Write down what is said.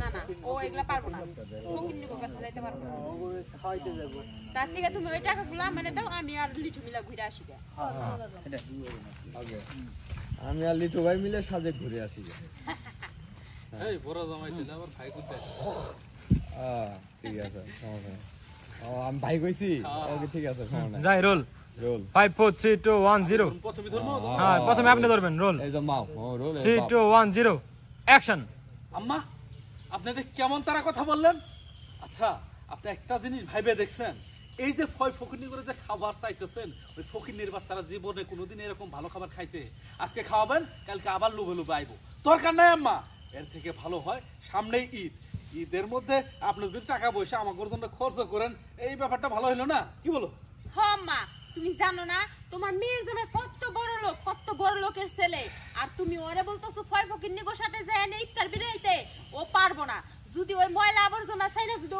না না আমি আর লিটু ভাই মিলে সাজে ঘুরে আসি ঠিক আছে আমি ভাই কইছি ঠিক আছে যাই রোল রোল 5 4 3 2 1 0 প্রথমে হ্যাঁ, প্রথমে আপনি ধরবেন রোল এই যে মাও রোল 3 2 আম্মা আপনাদের কেমন তারা কথা বললেন আচ্ছা আপনি একটা জিনিস ভাইবে দেখছেন এই যে ফয় ফকিরনি করে যে খাবার চাইতেছেন ওই ফকিরনির বাচ্চারা জীবনে কোনোদিন এরকম ভালো খাবার খাইছে আজকে খাওয়াবেন কালকে আবার লুবে লুবে আইব দরকার নাই আম্মা এর থেকে ভালো হয় সামনেই ঈদ ঈদের মধ্যে আপনি যদি টাকা পয়সা আমার জন্য খরচ করেন এই ব্যাপারটা ভালো হইলো না কি বলো হ্যাঁ তুমি জানো না তোমার মেয়ের জামাই কত বড় লোক কত বড় লোকের ছেলে আর তুমি ওরে বলতেছো ফয় ফকির নিগোর সাথে যে मर्जना